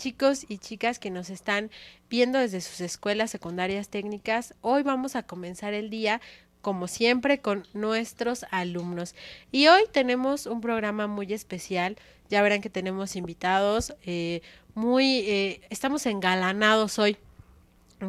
chicos y chicas que nos están viendo desde sus escuelas secundarias técnicas. Hoy vamos a comenzar el día como siempre con nuestros alumnos. Y hoy tenemos un programa muy especial. Ya verán que tenemos invitados eh, muy... Eh, estamos engalanados hoy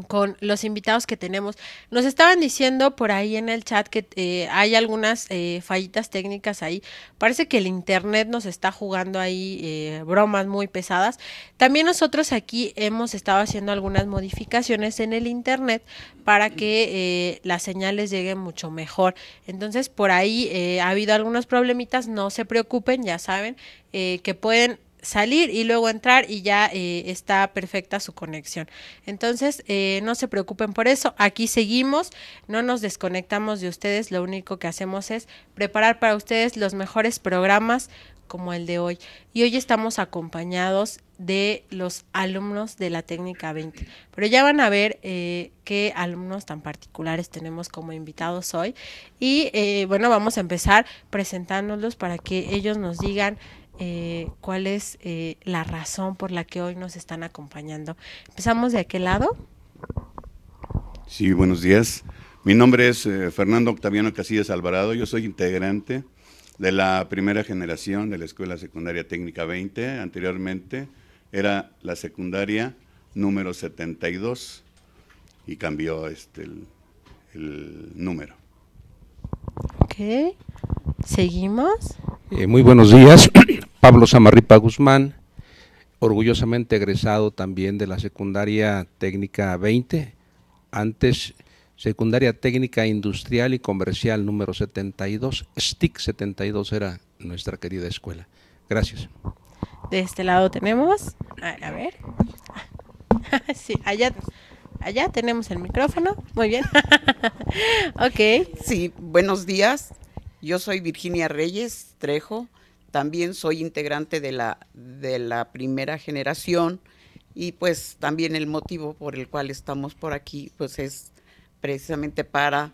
con los invitados que tenemos. Nos estaban diciendo por ahí en el chat que eh, hay algunas eh, fallitas técnicas ahí. Parece que el Internet nos está jugando ahí eh, bromas muy pesadas. También nosotros aquí hemos estado haciendo algunas modificaciones en el Internet para que las señales lleguen mucho mejor. Entonces por ahí ha habido algunos problemitas. No se preocupen, ya saben que pueden salir y luego entrar y ya eh, está perfecta su conexión. Entonces, eh, no se preocupen por eso, aquí seguimos, no nos desconectamos de ustedes, lo único que hacemos es preparar para ustedes los mejores programas como el de hoy. Y hoy estamos acompañados de los alumnos de la técnica 20. Pero ya van a ver eh, qué alumnos tan particulares tenemos como invitados hoy. Y bueno, vamos a empezar presentándolos para que ellos nos digan eh, cuál es eh, la razón por la que hoy nos están acompañando. Empezamos de aquel lado. Sí, buenos días. Mi nombre es eh, Fernando Octaviano Casillas Alvarado. Yo soy integrante de la primera generación de la Escuela Secundaria Técnica 20. Anteriormente era la secundaria número 72 y cambió este, el, el número. Ok, seguimos. Eh, muy buenos días, Pablo Samarripa Guzmán, orgullosamente egresado también de la Secundaria Técnica 20, antes Secundaria Técnica Industrial y Comercial número 72, STIC 72 era nuestra querida escuela. Gracias. De este lado tenemos, a, ver, sí, allá, allá tenemos el micrófono, muy bien. ok. Sí, buenos días, yo soy Virginia Reyes Trejo, también soy integrante de la, de la primera generación y pues también el motivo por el cual estamos por aquí pues es precisamente para,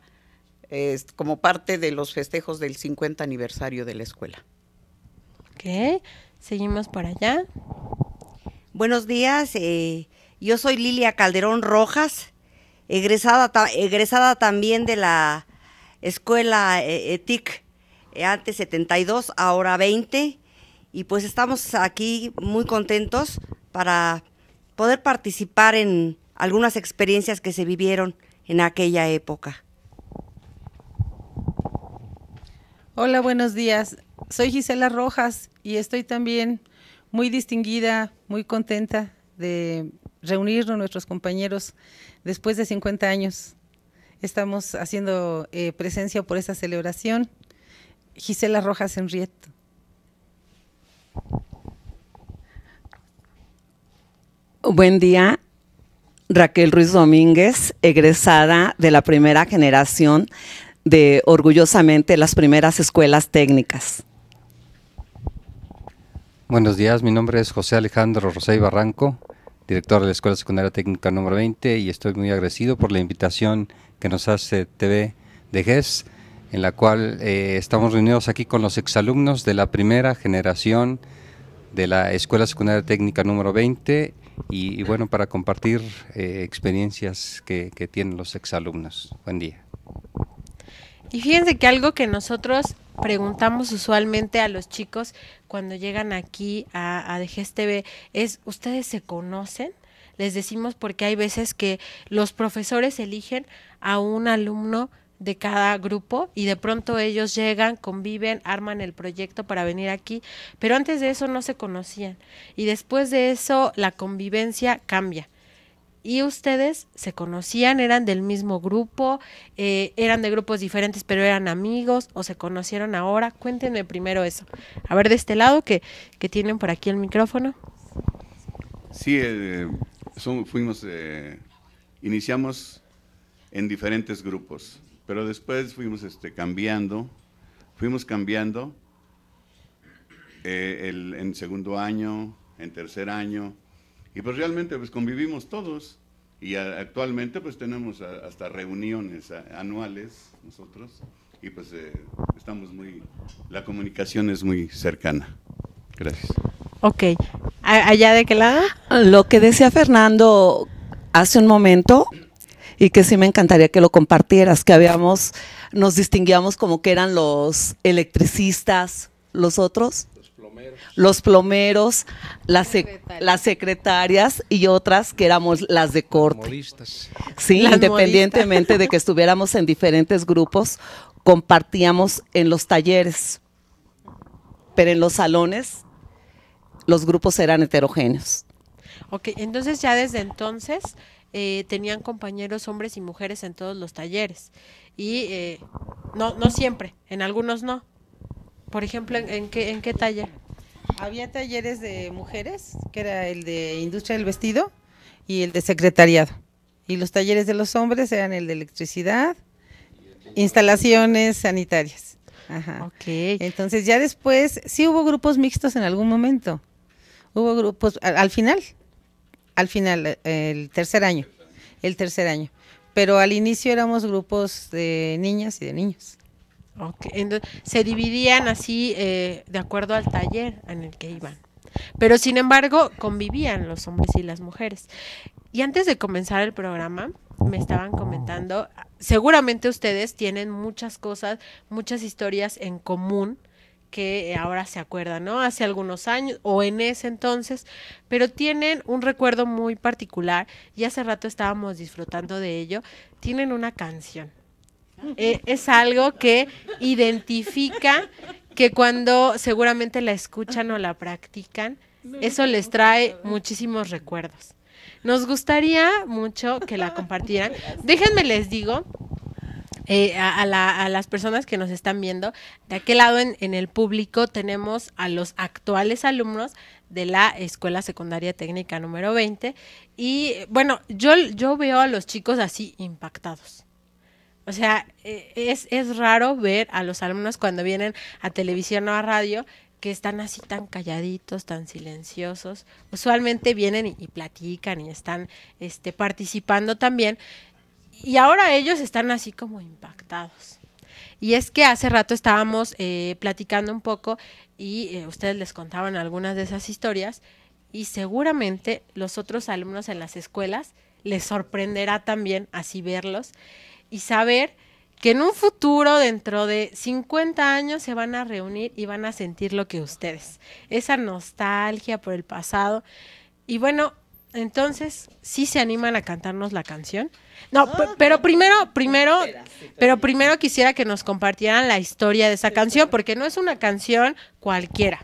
como parte de los festejos del 50 aniversario de la escuela. Ok, seguimos para allá. Buenos días, eh, yo soy Lilia Calderón Rojas, egresada, egresada también de la escuela ETIC, eh, eh, eh, antes 72, ahora 20, y pues estamos aquí muy contentos para poder participar en algunas experiencias que se vivieron en aquella época. Hola, buenos días. Soy Gisela Rojas y estoy también muy distinguida, muy contenta de reunirnos nuestros compañeros después de 50 años estamos haciendo eh, presencia por esta celebración. Gisela Rojas Enrieto. Buen día, Raquel Ruiz Domínguez, egresada de la primera generación de orgullosamente las primeras escuelas técnicas. Buenos días, mi nombre es José Alejandro Rosé Barranco, director de la Escuela Secundaria Técnica número 20 y estoy muy agradecido por la invitación que nos hace TV de GES, en la cual eh, estamos reunidos aquí con los exalumnos de la primera generación de la Escuela Secundaria Técnica número 20 y, bueno, para compartir eh, experiencias que, tienen los exalumnos. Buen día. Y fíjense que algo que nosotros preguntamos usualmente a los chicos cuando llegan aquí a, a Ges TV es, ¿ustedes se conocen? Les decimos porque hay veces que los profesores eligen a un alumno de cada grupo y de pronto ellos llegan, conviven, arman el proyecto para venir aquí, pero antes de eso no se conocían y después de eso la convivencia cambia. Y ustedes se conocían, eran del mismo grupo, eh, eran de grupos diferentes, pero eran amigos o se conocieron ahora. Cuéntenme primero eso. A ver, de este lado que, que tienen por aquí el micrófono. Sí, eh, fuimos, eh, iniciamos en diferentes grupos. Pero después fuimos este, cambiando, fuimos cambiando eh, el, en segundo año, en tercer año, y pues realmente pues convivimos todos. Y actualmente pues tenemos hasta reuniones anuales nosotros y pues eh, estamos muy, la comunicación es muy cercana. Gracias. Ok, allá de qué lado? Lo que decía Fernando hace un momento y que sí me encantaría que lo compartieras, que habíamos, nos distinguíamos como que eran los electricistas, los otros. Los plomeros, las, secretarias y otras que éramos las de corte. Sí, independientemente de que estuviéramos en diferentes grupos, compartíamos en los talleres, pero en los salones los grupos eran heterogéneos. Ok, entonces ya desde entonces eh, tenían compañeros hombres y mujeres en todos los talleres. Y eh, no, no siempre, en algunos no. Por ejemplo, ¿en, en qué, ¿en qué taller? Había talleres de mujeres, que era el de industria del vestido y el de secretariado. Y los talleres de los hombres eran el de electricidad, instalaciones sanitarias. Entonces ya después sí hubo grupos mixtos en algún momento. Hubo grupos al final, al final, eh, el tercer año, el tercer año. Pero al inicio éramos grupos de niñas y de niños. Ok, entonces se dividían así eh, de acuerdo al taller en el que iban. Pero sin embargo, convivían los hombres y las mujeres. Y antes de comenzar el programa, me estaban comentando, seguramente ustedes tienen muchas cosas, muchas historias en común que ahora se acuerdan, ¿no? Hace algunos años o en ese entonces, pero tienen un recuerdo muy particular y hace rato estábamos disfrutando de ello, tienen una canción. Eh, es algo que identifica que cuando seguramente la escuchan o la practican, eso les trae muchísimos recuerdos. Nos gustaría mucho que la compartieran. Déjenme les digo eh, a, las personas que nos están viendo. De aquel lado en, el público tenemos a los actuales alumnos de la Escuela Secundaria Técnica número 20. Y bueno, yo, yo veo a los chicos así impactados. O sea, e, es, es raro ver a los alumnos cuando vienen a televisión o a radio que están así tan calladitos, tan silenciosos. Usualmente vienen y, y, platican y están este, participando también, y ahora ellos están así como impactados. Y es que hace rato estábamos eh, platicando un poco y eh, ustedes les contaban algunas de esas historias y seguramente los otros alumnos en las escuelas les sorprenderá también así verlos y saber que en un futuro, dentro de 50 años, se van a reunir y van a sentir lo que ustedes, esa nostalgia por el pasado. Y bueno, entonces, sí se animan a cantarnos la canción. No, ah, pero primero, primero, pero primero quisiera que nos compartieran la historia de esa canción, porque no es una canción cualquiera.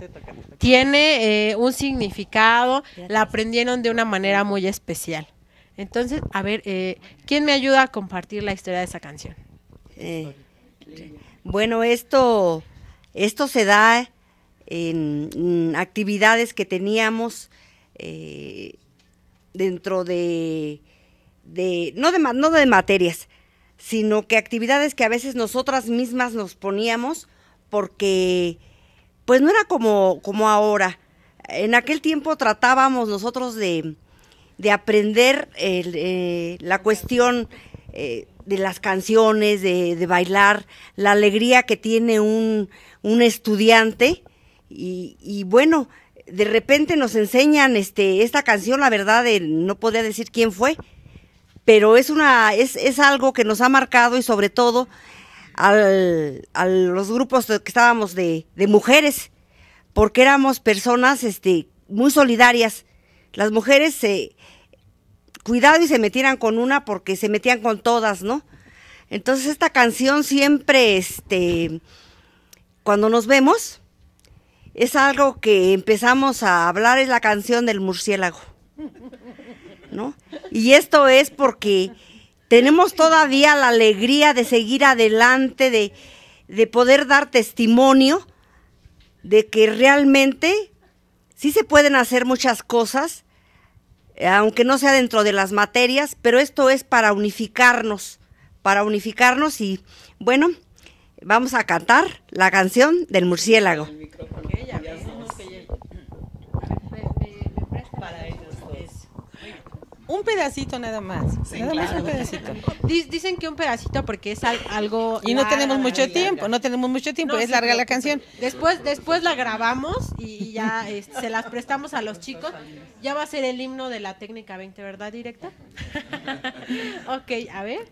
Tiene eh, un significado, la aprendieron de una manera muy especial. Entonces, a ver, eh, ¿quién me ayuda a compartir la historia de esa canción? Eh, bueno, esto, esto se da en, actividades que teníamos dentro de, no, de no de materias, sino que actividades que a veces nosotras mismas nos poníamos porque pues no era como, como ahora. En aquel tiempo tratábamos nosotros de, aprender eh, la cuestión eh, de las canciones, de, bailar, la alegría que tiene un, un estudiante. y bueno, de repente nos enseñan este, esta canción, la verdad, no podía decir quién fue, pero es, una, es, algo que nos ha marcado y sobre todo a los grupos que estábamos de, mujeres, porque éramos personas este, muy solidarias. Las mujeres se... Cuidado y se metieran con una porque se metían con todas, ¿no? Entonces esta canción siempre, este, cuando nos vemos, es algo que empezamos a hablar, es la canción del murciélago. ¿No? Y esto es porque tenemos todavía la alegría de seguir adelante, de, de poder dar testimonio de que realmente sí se pueden hacer muchas cosas, eh, aunque no sea dentro de las materias, pero esto es para unificarnos, para unificarnos y bueno, vamos a cantar la canción del murciélago. Un pedacito nada más. dicen que un pedacito porque es algo... Y no tenemos mucho tiempo, no tenemos mucho tiempo, es larga la canción. Después, después la grabamos y ya se las prestamos a los chicos. Ya va a ser el himno de la técnica 20, ¿verdad, directa? ok, a ver.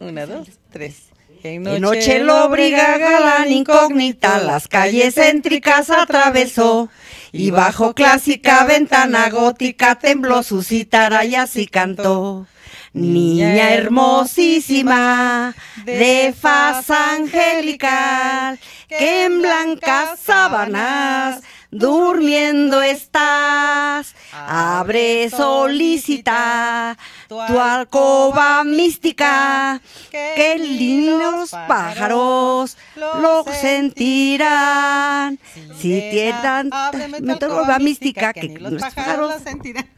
Una, dos, tres. En noche, lo noche lóbrega, galán incógnita, las calles céntricas atravesó. Y bajo clásica ventana gótica tembló su citarayas y así cantó. Niña hermosísima, de faz angelical, que en blancas sábanas durmiendo estás. Abre solicita tu alcoba mística, que lindos pájaros lo sentirán. Si tienen tu alcoba mística, que los pájaros lo sentirán.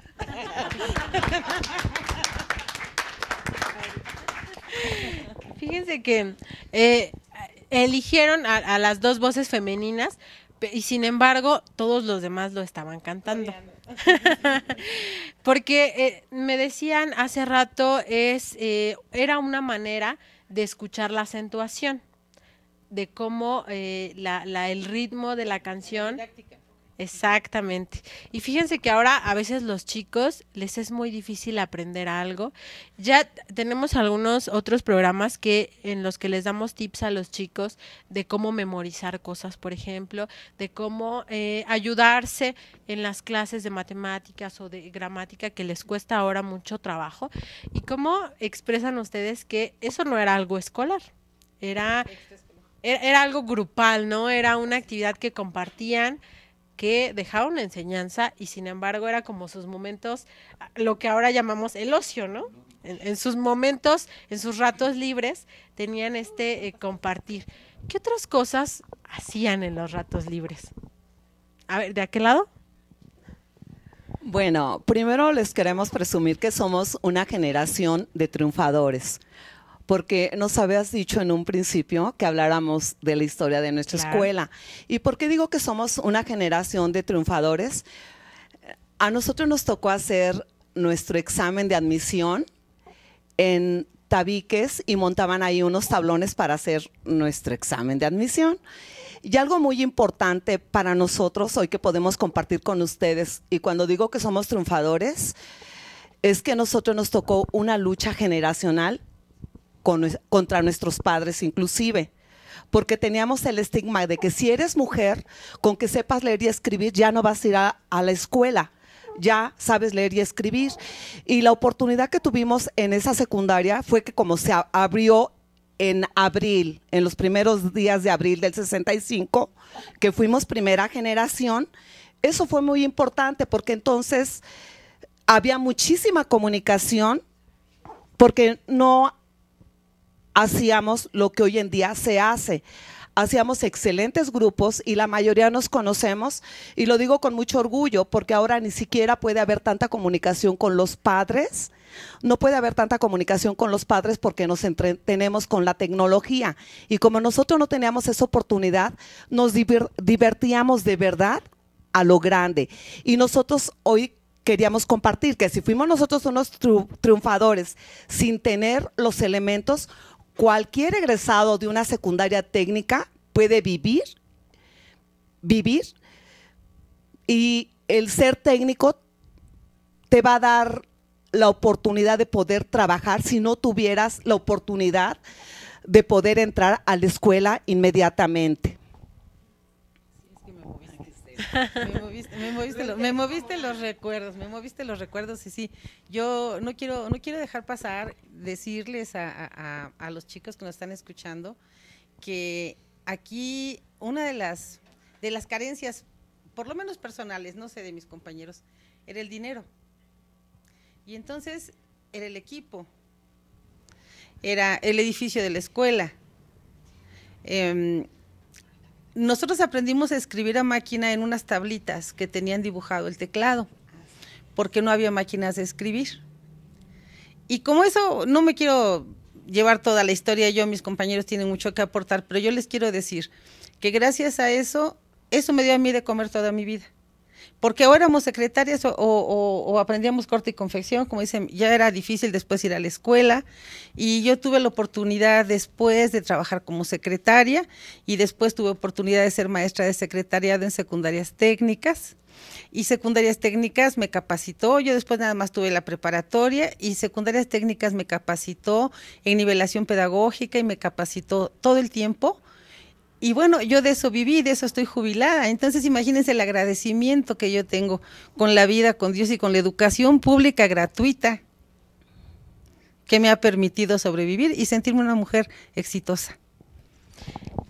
Fíjense que eh, eligieron a, las dos voces femeninas y sin embargo todos los demás lo estaban cantando. Porque eh, me decían hace rato, es, eh, era una manera de escuchar la acentuación, de cómo eh, la, el ritmo de la canción. Exactamente. Y fíjense que ahora a veces los chicos les es muy difícil aprender algo. Ya tenemos algunos otros programas que en los que les damos tips a los chicos de cómo memorizar cosas, por ejemplo, de cómo eh, ayudarse en las clases de matemáticas o de gramática que les cuesta ahora mucho trabajo y cómo expresan ustedes que eso no era algo escolar, era era, e, era algo grupal, ¿no? Era una actividad que compartían que dejaba una enseñanza y sin embargo era como sus momentos, ah, lo que ahora llamamos el ocio, ¿no? En, sus momentos, en sus ratos libres, tenían este eh, compartir. ¿Qué otras cosas hacían en los ratos libres? A ver, ¿de aquel lado? Bueno, primero les queremos presumir que somos una generación de triunfadores, porque nos habías dicho en un principio que habláramos de la historia de nuestra escuela. ¿Y por qué digo que somos una generación de triunfadores? A nosotros nos tocó hacer nuestro examen de admisión en tabiques y montaban ahí unos tablones para hacer nuestro examen de admisión. Y algo muy importante para nosotros hoy que podemos compartir con ustedes, y cuando digo que somos triunfadores, es que a nosotros nos tocó una lucha generacional contra nuestros padres inclusive porque teníamos el estigma de que si eres mujer, con que sepas leer y escribir, ya no vas a ir a, la escuela, ya sabes leer y escribir. Y la oportunidad que tuvimos en esa secundaria fue que como se abrió en abril, en los primeros días de abril del 65, que fuimos primera generación, eso fue muy importante porque entonces había muchísima comunicación porque no hacíamos lo que hoy en día se hace. Hacíamos excelentes grupos y la mayoría nos conocemos y lo digo con mucho orgullo porque ahora ni siquiera puede haber tanta comunicación con los padres, no puede haber tanta comunicación con los padres porque nos entretenemos con la tecnología y como nosotros no teníamos esa oportunidad, nos divertíamos de verdad a lo grande y nosotros hoy queríamos compartir, que si fuimos nosotros unos triunfadores sin tener los elementos, cualquier egresado de una secundaria técnica puede vivir, vivir, y el ser técnico te va a dar la oportunidad de poder trabajar si no tuvieras la oportunidad de poder entrar a la escuela inmediatamente me moviste, los recuerdos, me moviste los recuerdos y sí, yo no quiero, no quiero dejar pasar, decirles a, los chicos que nos están escuchando que aquí una de las, de las carencias, por lo menos personales, no sé, de mis compañeros, era el dinero. Y entonces era el equipo, era el edificio de la escuela. Em, nosotros aprendimos a escribir a máquina en unas tablitas que tenían dibujado el teclado, porque no había máquinas de escribir. Y como eso, no me quiero llevar toda la historia, yo, mis compañeros tienen mucho que aportar, pero yo les quiero decir que gracias a eso, eso me dio a mí de comer toda mi vida porque o éramos secretarias o, o, aprendíamos corte y confección, como dicen, ya era difícil después ir a la escuela y yo tuve la oportunidad después de trabajar como secretaria y después tuve oportunidad de ser maestra de secretariado en secundarias técnicas y secundarias técnicas me capacitó, yo después nada más tuve la preparatoria y secundarias técnicas me capacitó en nivelación pedagógica y me capacitó todo el tiempo y bueno, yo de eso viví, de eso estoy jubilada. Entonces imagínense el agradecimiento que yo tengo con la vida, con Dios y con la educación pública gratuita que me ha permitido sobrevivir y sentirme una mujer exitosa.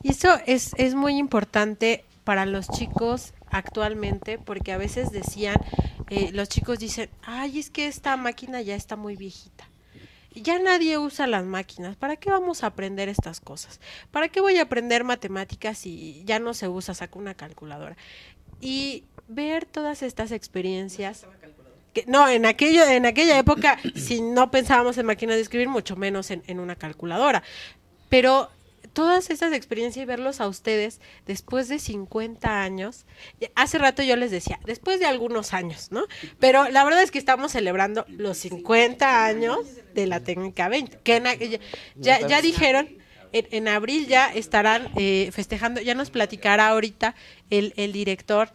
Y eso es, es muy importante para los chicos actualmente, porque a veces decían, eh, los chicos dicen, ay, es que esta máquina ya está muy viejita ya nadie usa las máquinas. ¿Para qué vamos a aprender estas cosas? ¿Para qué voy a aprender matemáticas si ya no se usa? Saco una calculadora. Y ver todas estas experiencias. Que, no, en, aquello, en aquella época, si no pensábamos en máquinas de escribir, mucho menos en, en una calculadora. Pero todas esas experiencias y verlos a ustedes después de 50 años. Hace rato yo les decía, después de algunos años, ¿no? Pero la verdad es que estamos celebrando los 50 años de la técnica 20, que ya, ya, dijeron... En, abril ya estarán eh, festejando, ya nos platicará ahorita el, director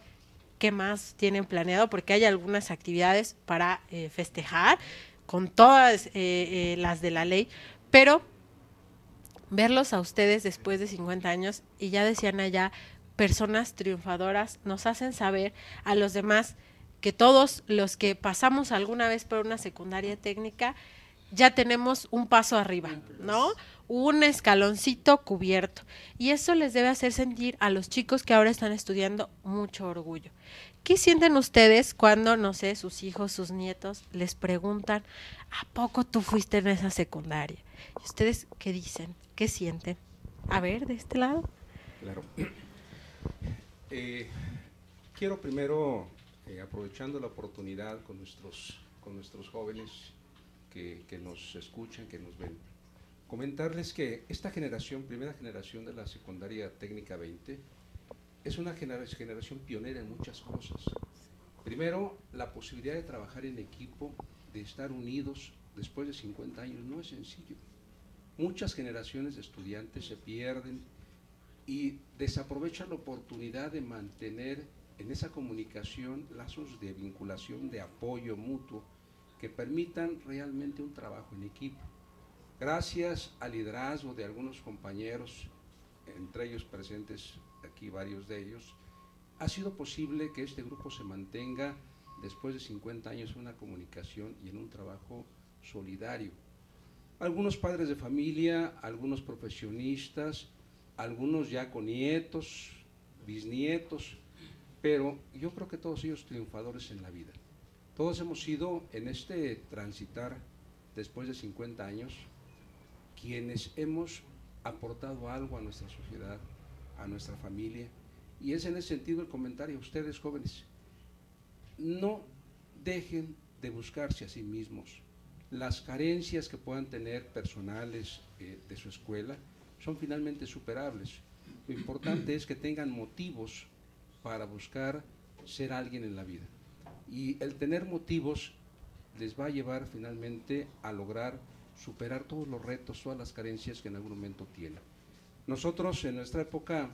qué más tienen planeado, porque hay algunas actividades para eh, festejar con todas eh, las de la ley, pero verlos a ustedes después de 50 años y ya decían allá, personas triunfadoras nos hacen saber a los demás que todos los que pasamos alguna vez por una secundaria técnica, ya tenemos un paso arriba, ¿no? Un escaloncito cubierto. Y eso les debe hacer sentir a los chicos que ahora están estudiando mucho orgullo. ¿Qué sienten ustedes cuando, no sé, sus hijos, sus nietos les preguntan, ¿a poco tú fuiste en esa secundaria? ¿Y ustedes qué dicen? ¿Qué sienten? A ver, de este lado. Claro. Eh, quiero primero, eh, aprovechando la oportunidad con nuestros, con nuestros jóvenes que nos escuchan, que nos ven, comentarles que esta generación, primera generación de la secundaria técnica 20, es una generación pionera en muchas cosas. Primero, la posibilidad de trabajar en equipo, de estar unidos después de 50 años, no es sencillo muchas generaciones de estudiantes se pierden y desaprovechan la oportunidad de mantener en esa comunicación lazos de vinculación, de apoyo mutuo, que permitan realmente un trabajo en equipo. Gracias al liderazgo de algunos compañeros, entre ellos presentes aquí varios de ellos, ha sido posible que este grupo se mantenga después de 50 años en una comunicación y en un trabajo solidario algunos padres de familia, algunos profesionistas, algunos ya con nietos, bisnietos, pero yo creo que todos ellos triunfadores en la vida. Todos hemos sido en este transitar después de 50 años quienes hemos aportado algo a nuestra sociedad, a nuestra familia. Y es en ese sentido el comentario a ustedes jóvenes. No dejen de buscarse a sí mismos las carencias que puedan tener personales eh, de su escuela son finalmente superables. Lo importante es que tengan motivos para buscar ser alguien en la vida. Y el tener motivos les va a llevar finalmente a lograr superar todos los retos, todas las carencias que en algún momento tienen. Nosotros en nuestra época,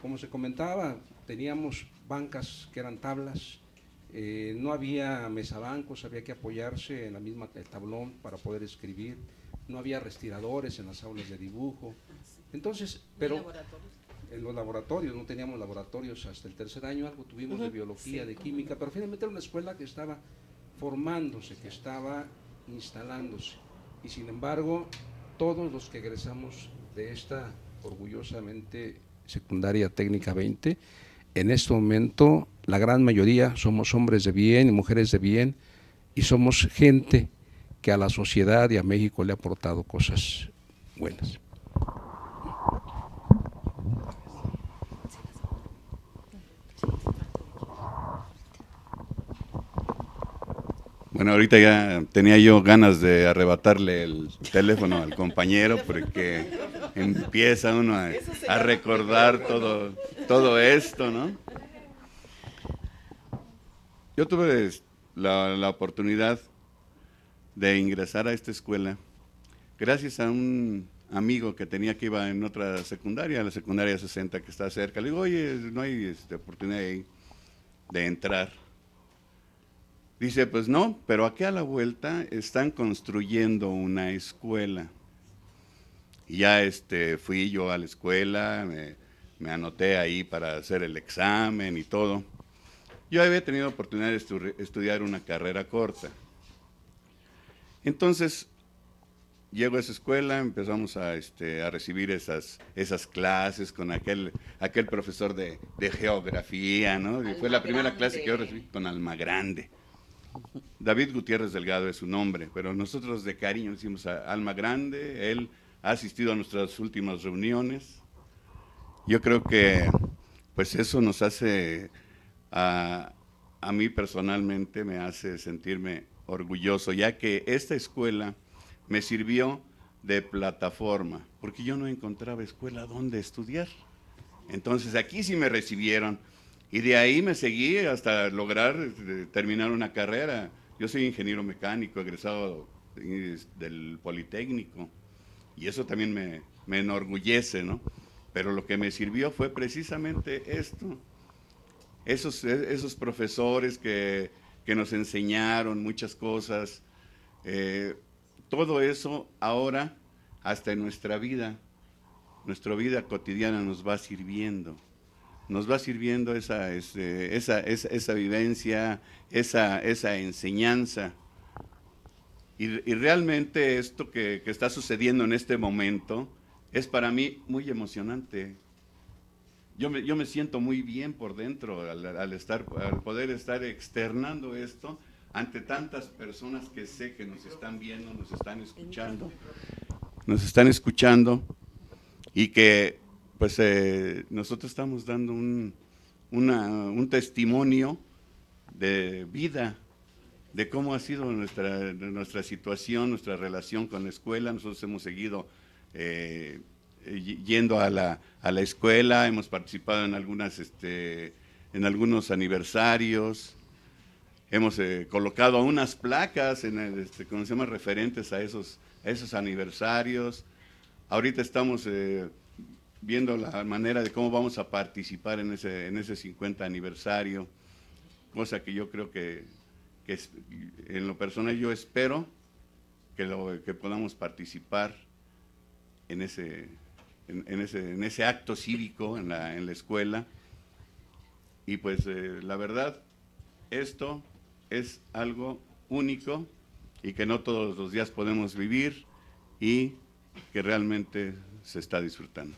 como se comentaba, teníamos bancas que eran tablas, eh, no había mesabancos, había que apoyarse en la misma el tablón para poder escribir, no había respiradores en las aulas de dibujo. Ah, Entonces, pero en los laboratorios, no teníamos laboratorios hasta el tercer año, algo tuvimos de biología, de química, pero finalmente era una escuela que estaba formándose, que estaba instalándose. Y sin embargo, todos los que egresamos de esta orgullosamente secundaria técnica 20, en este momento la gran mayoría somos hombres de bien y mujeres de bien y somos gente que a la sociedad y a México le ha aportado cosas buenas. Bueno, ahorita ya tenía yo ganas de arrebatarle el teléfono al compañero porque empieza uno a, recordar todo, todo esto, ¿no? Yo tuve la, oportunidad de ingresar a esta escuela gracias a un amigo que tenía que iba en otra secundaria, la secundaria 60 que está cerca. Le digo, oye, no hay este, oportunidad de entrar Dice, pues no, pero aquí a la vuelta están construyendo una escuela. ya este, fui yo a la escuela, me, anoté ahí para hacer el examen y todo. Yo había tenido oportunidad de estudiar una carrera corta. Entonces, llego a esa escuela, empezamos a, este, recibir esas, esas clases con aquel, aquel profesor de, geografía, ¿no? fue la primera clase que yo recibí con Alma Grande. David Gutiérrez Delgado es su nombre, pero nosotros de cariño decimos Alma Grande, él ha asistido a nuestras últimas reuniones. Yo creo que pues eso nos hace, a, a mí personalmente me hace sentirme orgulloso, ya que esta escuela me sirvió de plataforma, porque yo no encontraba escuela donde estudiar. Entonces aquí sí me recibieron y de ahí me seguí hasta lograr este, terminar una carrera. Yo soy ingeniero mecánico, egresado del Politécnico. Y eso también me, enorgullece, ¿no? Pero lo que me sirvió fue precisamente esto. Esos, e, esos profesores que, nos enseñaron muchas cosas. Eh, todo eso ahora, hasta en nuestra vida, nuestra vida cotidiana nos va sirviendo nos va sirviendo este, esa, esa, vivencia, esa, esa enseñanza. Y, realmente esto que, está sucediendo en este momento es para mí muy emocionante. Yo me, yo me siento muy bien por dentro al, estar, al poder estar externando esto ante tantas personas que sé que nos están viendo, nos están escuchando, nos están escuchando y que pues eh, nosotros estamos dando un, testimonio de vida, de cómo ha sido nuestra, nuestra situación, nuestra relación con la escuela. Nosotros hemos seguido eh, yendo a la, a la, escuela, hemos participado en, este, en algunos aniversarios, hemos eh, colocado unas placas, en este, referentes a esos, esos aniversarios. Ahorita estamos viendo la manera de cómo vamos a participar en ese, en ese 50 aniversario, cosa que yo creo que, en lo personal yo espero que, que podamos participar en ese, en, ese, en ese acto cívico en la, en la escuela. Y pues eh, la verdad, esto es algo único y que no todos los días podemos vivir y que realmente se está disfrutando.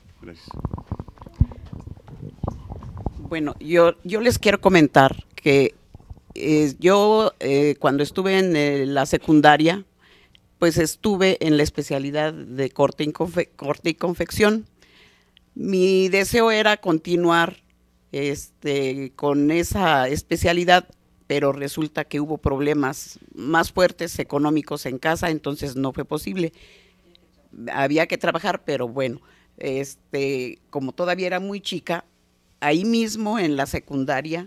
Bueno, yo, yo les quiero comentar que eh, yo eh, cuando estuve en eh, la secundaria, pues estuve en la especialidad de corte y, corte y confección. Mi deseo era continuar este, con esa especialidad, pero resulta que hubo problemas más fuertes económicos en casa, entonces no fue posible. Había que trabajar, pero bueno este, como todavía era muy chica, ahí mismo en la secundaria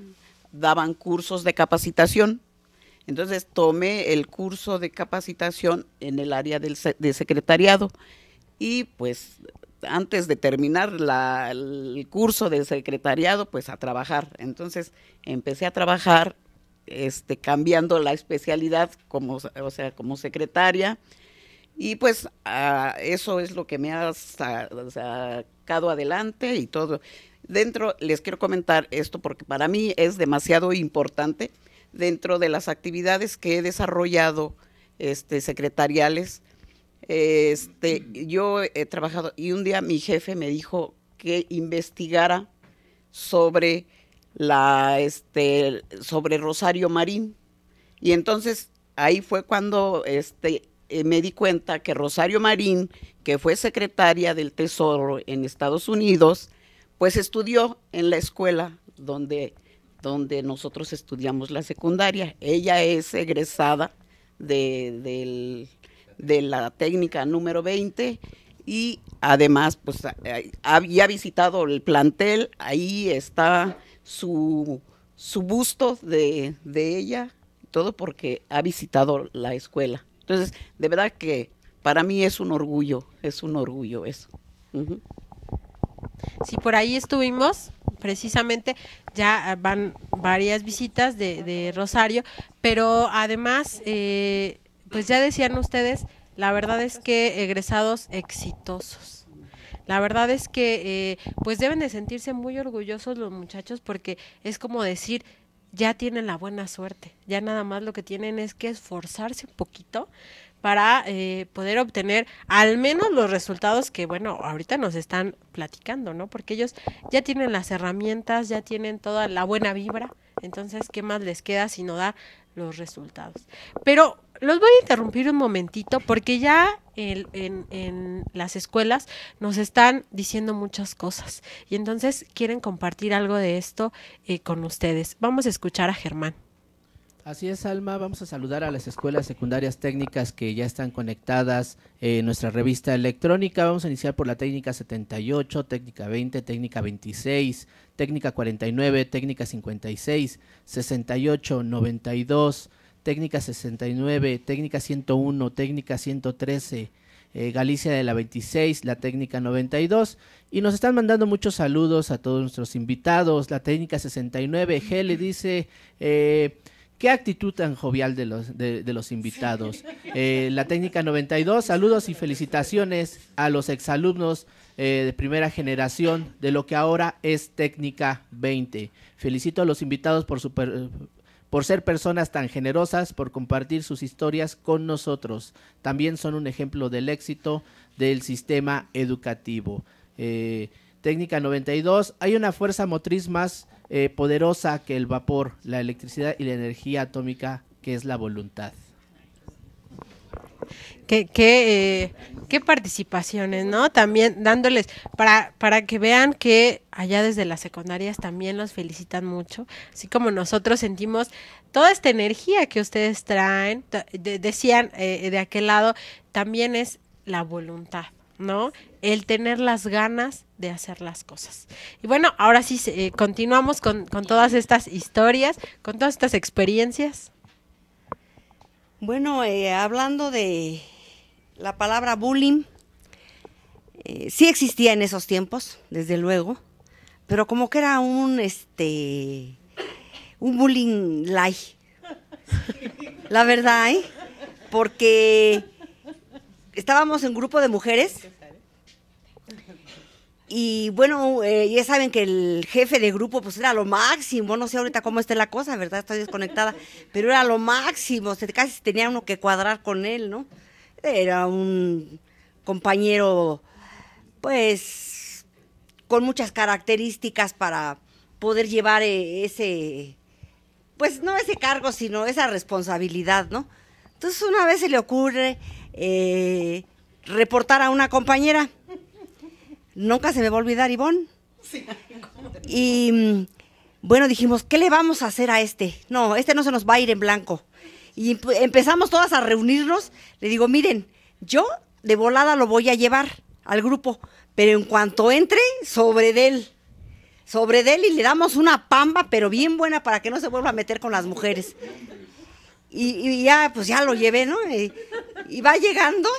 daban cursos de capacitación. Entonces tomé el curso de capacitación en el área del, de secretariado y pues antes de terminar el curso del secretariado, pues a trabajar. Entonces empecé a trabajar este, cambiando la especialidad como, o sea, como secretaria y pues ah, eso es lo que me ha sacado adelante y todo. Dentro, les quiero comentar esto porque para mí es demasiado importante dentro de las actividades que he desarrollado este, secretariales. Este, yo he trabajado y un día mi jefe me dijo que investigara sobre la este sobre Rosario Marín y entonces ahí fue cuando este eh, me di cuenta que Rosario Marín, que fue secretaria del Tesoro en Estados Unidos, pues estudió en la escuela donde, donde nosotros estudiamos la secundaria. Ella es egresada de, la técnica número 20 y además pues había visitado el plantel, ahí está su, su busto de ella, todo porque ha visitado la escuela. Entonces, de verdad que para mí es un orgullo, es un orgullo eso. Sí, por ahí estuvimos, precisamente ya van varias visitas de, de Rosario, pero además, eh, pues ya decían ustedes, la verdad es que egresados exitosos. La verdad es que eh, pues deben de sentirse muy orgullosos los muchachos porque es como decir, ya tienen la buena suerte. Ya nada más lo que tienen es que esforzarse un poquito para eh, poder obtener al menos los resultados que, bueno, ahorita nos están platicando, ¿no? Porque ellos ya tienen las herramientas, ya tienen toda la buena vibra. Entonces, ¿qué más les queda si no da los resultados? Pero los voy a interrumpir un momentito porque ya en, las escuelas nos están diciendo muchas cosas y entonces quieren compartir algo de esto eh, con ustedes. Vamos a escuchar a Germán. Así es, Alma. Vamos a saludar a las escuelas secundarias técnicas que ya están conectadas eh, en nuestra revista electrónica. Vamos a iniciar por la técnica 78, técnica 20, técnica 26, técnica 49, técnica 56, 68, 92 técnica 69, técnica 101, técnica 113, eh, Galicia de la 26, la técnica 92. Y nos están mandando muchos saludos a todos nuestros invitados. La técnica 69, G le dice... Eh, Qué actitud tan jovial de los, de, los invitados. Eh, la técnica 92, saludos y felicitaciones a los exalumnos de primera generación de lo que ahora es técnica 20. Felicito a los invitados por su por ser personas tan generosas, por compartir sus historias con nosotros. También son un ejemplo del éxito del sistema educativo. Eh, técnica 92, hay una fuerza motriz más eh, poderosa que el vapor, la electricidad y la energía atómica, que es la voluntad. Que, eh, Qué participaciones, ¿no? También dándoles, para, para que vean que allá desde las secundarias también los felicitan mucho, así como nosotros sentimos toda esta energía que ustedes traen, decían eh, eh, de aquel lado, también es la voluntad, ¿no? El tener las ganas de hacer las cosas. Y bueno, ahora sí, eh, continuamos con, todas estas historias, con todas estas experiencias. Bueno, hablando de, la palabra bullying eh, sí existía en esos tiempos, desde luego, pero como que era un este un bullying light. La verdad, ¿eh? Porque estábamos en grupo de mujeres. Y bueno, eh, ya saben que el jefe de grupo pues era lo máximo, no sé ahorita cómo esté la cosa, ¿verdad? Estoy desconectada, pero era lo máximo, casi tenía uno que cuadrar con él, ¿no? Era un compañero, pues, con muchas características para poder llevar eh, ese, pues no ese cargo, sino esa responsabilidad, ¿no? Entonces una vez se le ocurre eh, reportar a una compañera. Nunca se me va a olvidar, Ivonne. Y mm, bueno, dijimos, ¿qué le vamos a hacer a este? No, este no se nos va a ir en blanco. Y empezamos todas a reunirnos. Le digo, miren, yo de volada lo voy a llevar al grupo, pero en cuanto entre, sobre de él. Sobre de él y le damos una pamba, pero bien buena para que no se vuelva a meter con las mujeres. Y, ya, pues ya lo llevé, ¿no? Y, va llegando.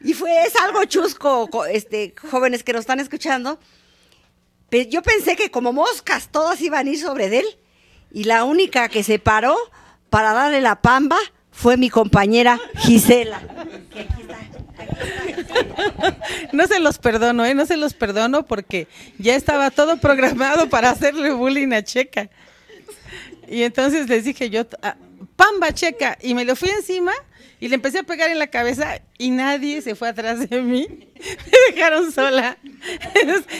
Y fue, es algo chusco, este, jóvenes que nos están escuchando. yo pensé que como moscas todas iban a ir sobre de él. Y la única que se paró para darle la pamba fue mi compañera Gisela. No se los perdono, ¿eh? no se los perdono porque ya estaba todo programado para hacerle bullying a Checa. Y entonces les dije yo, ah, pamba Checa, y me lo fui encima y le empecé a pegar en la cabeza y nadie se fue atrás de mí. Me dejaron sola.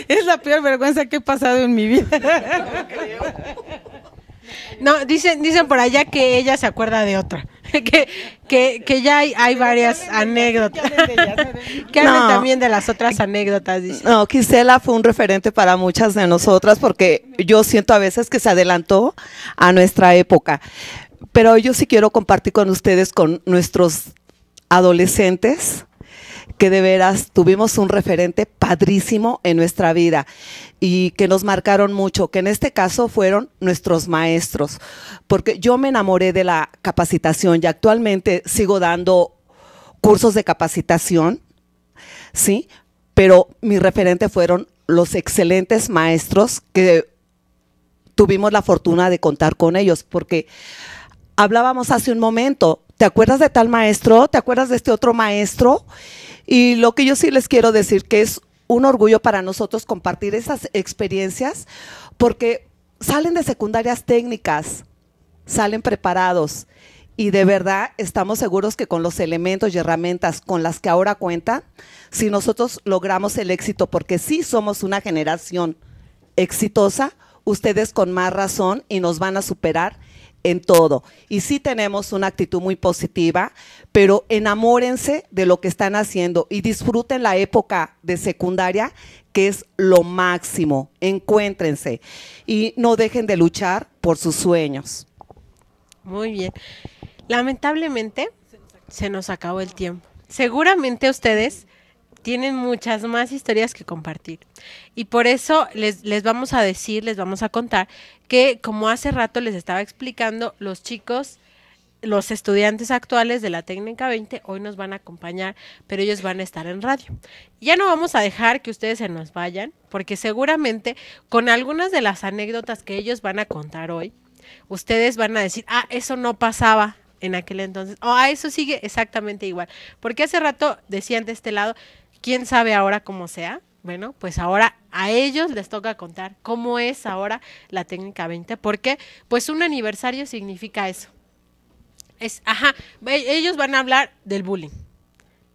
Es, la peor vergüenza que he pasado en mi vida. No, dicen, dicen por allá que ella se acuerda de otra. que, que, que ya hay, hay varias anécdotas. que hablen también de las otras anécdotas. No, Gisela fue un referente para muchas de nosotras porque yo siento a veces que se adelantó a nuestra época. Pero yo sí quiero compartir con ustedes, con nuestros adolescentes, que de veras tuvimos un referente padrísimo en nuestra vida y que nos marcaron mucho, que en este caso fueron nuestros maestros, porque yo me enamoré de la capacitación y actualmente sigo dando cursos de capacitación, ¿sí? Pero mi referente fueron los excelentes maestros que tuvimos la fortuna de contar con ellos, porque hablábamos hace un momento, ¿te acuerdas de tal maestro? ¿Te acuerdas de este otro maestro? Y lo que yo sí les quiero decir que es un orgullo para nosotros compartir esas experiencias porque salen de secundarias técnicas, salen preparados y de verdad estamos seguros que con los elementos y herramientas con las que ahora cuenta, si nosotros logramos el éxito, porque sí somos una generación exitosa, ustedes con más razón y nos van a superar en todo. Y sí tenemos una actitud muy positiva, pero enamórense de lo que están haciendo y disfruten la época de secundaria, que es lo máximo. Encuéntrense y no dejen de luchar por sus sueños. Muy bien. Lamentablemente se nos acabó el tiempo. Seguramente ustedes tienen muchas más historias que compartir. Y por eso les, les vamos a decir, les vamos a contar que como hace rato les estaba explicando, los chicos, los estudiantes actuales de la técnica 20 hoy nos van a acompañar, pero ellos van a estar en radio. Ya no vamos a dejar que ustedes se nos vayan, porque seguramente con algunas de las anécdotas que ellos van a contar hoy, ustedes van a decir, ah, eso no pasaba en aquel entonces, o ah, eso sigue exactamente igual, porque hace rato decían de este lado, quién sabe ahora cómo sea, bueno, pues ahora a ellos les toca contar cómo es ahora la técnica 20, porque pues un aniversario significa eso. Es, ajá, ellos van a hablar del bullying,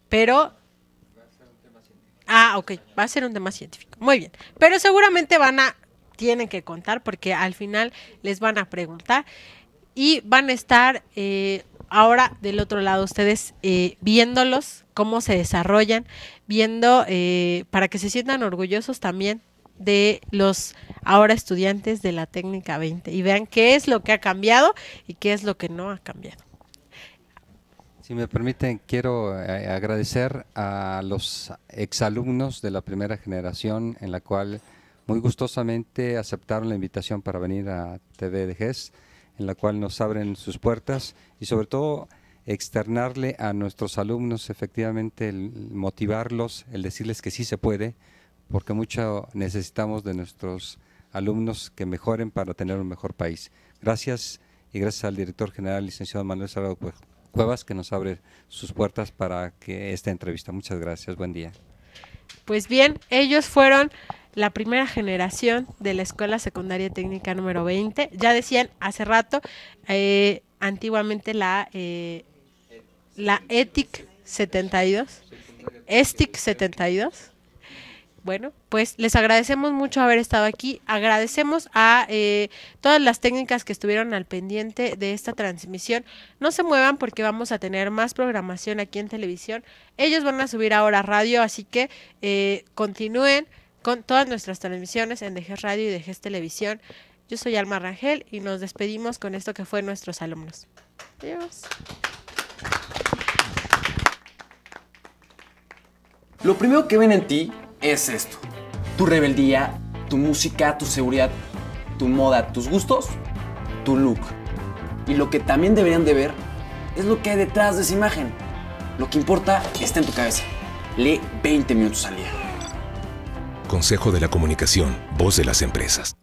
pero... Va a ser un tema científico. Ah, ok, va a ser un tema científico. Muy bien, pero seguramente van a, tienen que contar porque al final les van a preguntar y van a estar eh, ahora del otro lado ustedes eh, viéndolos, cómo se desarrollan, viendo eh, para que se sientan orgullosos también de los ahora estudiantes de la técnica 20 y vean qué es lo que ha cambiado y qué es lo que no ha cambiado. Si me permiten, quiero eh, agradecer a los exalumnos de la primera generación en la cual muy gustosamente aceptaron la invitación para venir a TV en la cual nos abren sus puertas y sobre todo externarle a nuestros alumnos efectivamente el motivarlos, el decirles que sí se puede, porque mucho necesitamos de nuestros alumnos que mejoren para tener un mejor país. Gracias y gracias al director general, licenciado Manuel Salado Cuevas, que nos abre sus puertas para que esta entrevista. Muchas gracias, buen día. Pues bien, ellos fueron la primera generación de la Escuela Secundaria Técnica número 20. Ya decían hace rato, eh, antiguamente la, eh, la ETIC 72, ESTIC 72. Bueno, pues les agradecemos mucho haber estado aquí. Agradecemos a eh, todas las técnicas que estuvieron al pendiente de esta transmisión. No se muevan porque vamos a tener más programación aquí en televisión. Ellos van a subir ahora radio, así que eh, continúen con todas nuestras transmisiones en DG Radio y DG Televisión. Yo soy Alma Rangel y nos despedimos con esto que fue nuestros alumnos. Adiós. Lo primero que ven en ti es esto. Tu rebeldía, tu música, tu seguridad, tu moda, tus gustos, tu look. Y lo que también deberían de ver es lo que hay detrás de esa imagen. Lo que importa está en tu cabeza. Lee 20 minutos al día. Consejo de la Comunicación, voz de las empresas.